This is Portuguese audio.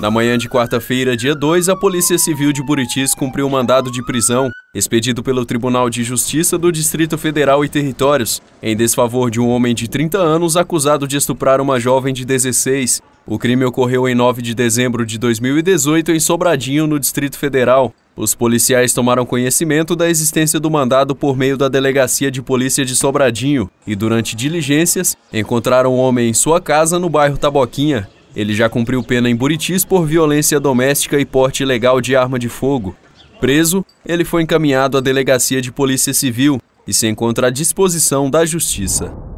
Na manhã de quarta-feira, dia 2, a Polícia Civil de Buritis cumpriu o um mandado de prisão expedido pelo Tribunal de Justiça do Distrito Federal e Territórios, em desfavor de um homem de 30 anos acusado de estuprar uma jovem de 16. O crime ocorreu em 9 de dezembro de 2018 em Sobradinho, no Distrito Federal. Os policiais tomaram conhecimento da existência do mandado por meio da Delegacia de Polícia de Sobradinho e, durante diligências, encontraram o um homem em sua casa no bairro Taboquinha, ele já cumpriu pena em Buritis por violência doméstica e porte ilegal de arma de fogo. Preso, ele foi encaminhado à delegacia de polícia civil e se encontra à disposição da justiça.